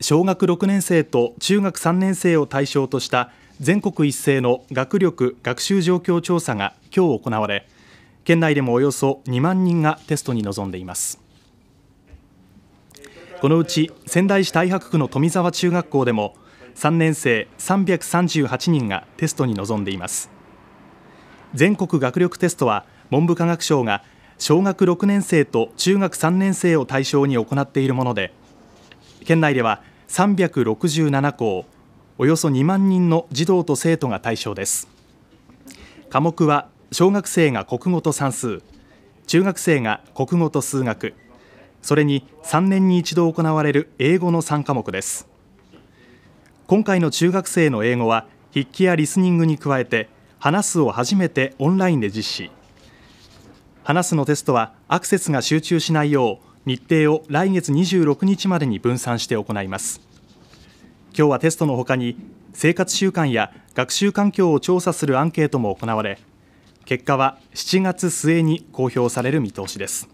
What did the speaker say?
小学6年生と中学3年生を対象とした全国一斉の学力・学習状況調査が今日行われ県内でもおよそ2万人がテストに臨んでいますこのうち仙台市太白区の富沢中学校でも3年生338人がテストに臨んでいます全国学力テストは文部科学省が小学6年生と中学3年生を対象に行っているもので県内では367校およそ2万人の児童と生徒が対象です科目は小学生が国語と算数中学生が国語と数学それに3年に一度行われる英語の3科目です今回の中学生の英語は筆記やリスニングに加えて話すを初めてオンラインで実施話すのテストはアクセスが集中しないよう日程を来月26日までに分散して行います今日はテストのほかに生活習慣や学習環境を調査するアンケートも行われ結果は7月末に公表される見通しです